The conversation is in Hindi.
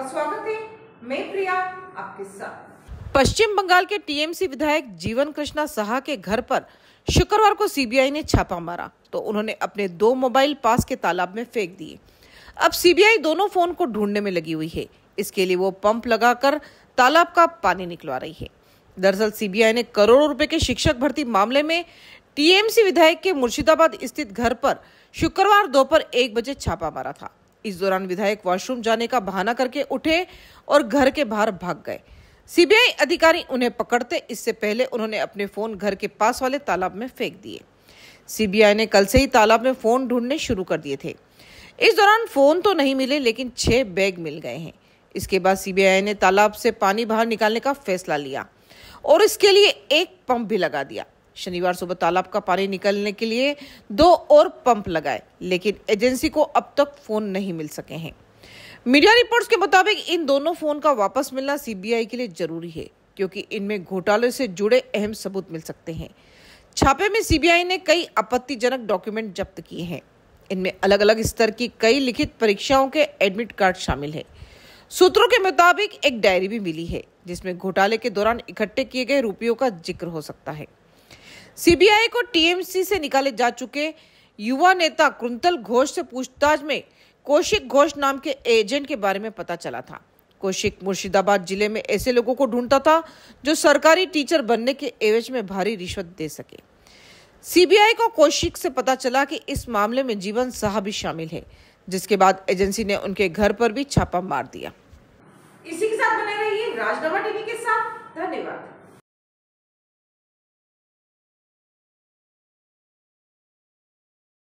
आपका स्वागत है मैं प्रिया आपके साथ पश्चिम बंगाल के टीएमसी विधायक जीवन कृष्णा साहा के घर पर शुक्रवार को सीबीआई ने छापा मारा तो उन्होंने अपने दो मोबाइल पास के तालाब में फेंक दिए अब सीबीआई दोनों फोन को ढूंढने में लगी हुई है इसके लिए वो पंप लगाकर तालाब का पानी निकलवा रही है दरअसल सीबीआई ने करोड़ों रुपए के शिक्षक भर्ती मामले में टीएमसी विधायक के मुर्शिदाबाद स्थित घर पर शुक्रवार दोपहर एक बजे छापा मारा था इस दौरान विधायक वॉशरूम जाने का बहाना करके उठे और घर के बाहर भाग गए सीबीआई अधिकारी उन्हें पकड़ते इससे पहले उन्होंने अपने फोन घर के पास वाले तालाब में फेंक दिए सीबीआई ने कल से ही तालाब में फोन ढूंढने शुरू कर दिए थे इस दौरान फोन तो नहीं मिले लेकिन छह बैग मिल गए हैं इसके बाद सीबीआई ने तालाब से पानी बाहर निकालने का फैसला लिया और इसके लिए एक पंप भी लगा दिया शनिवार सुबह तालाब का पानी निकलने के लिए दो और पंप लगाए लेकिन एजेंसी को अब तक फोन नहीं मिल सके हैं मीडिया रिपोर्ट्स के मुताबिक इन दोनों फोन का वापस मिलना सीबीआई के लिए जरूरी है क्योंकि इनमें घोटाले से जुड़े अहम सबूत मिल सकते हैं छापे में सीबीआई ने कई आपत्तिजनक डॉक्यूमेंट जब्त किए हैं इनमें अलग अलग स्तर की कई लिखित परीक्षाओं के एडमिट कार्ड शामिल है सूत्रों के मुताबिक एक डायरी भी मिली है जिसमें घोटाले के दौरान इकट्ठे किए गए रुपयों का जिक्र हो सकता है सीबीआई को टीएमसी से निकाले जा चुके युवा नेता कुंतल घोष से पूछताछ में कौशिक घोष नाम के एजेंट के बारे में पता चला था कौशिक मुर्शिदाबाद जिले में ऐसे लोगों को ढूंढता था जो सरकारी टीचर बनने के एवज में भारी रिश्वत दे सके सीबीआई को कौशिक से पता चला कि इस मामले में जीवन साह भी शामिल है जिसके बाद एजेंसी ने उनके घर पर भी छापा मार दिया इसी के साथ बने रहिए राजनामा टीवी के साथ धन्यवाद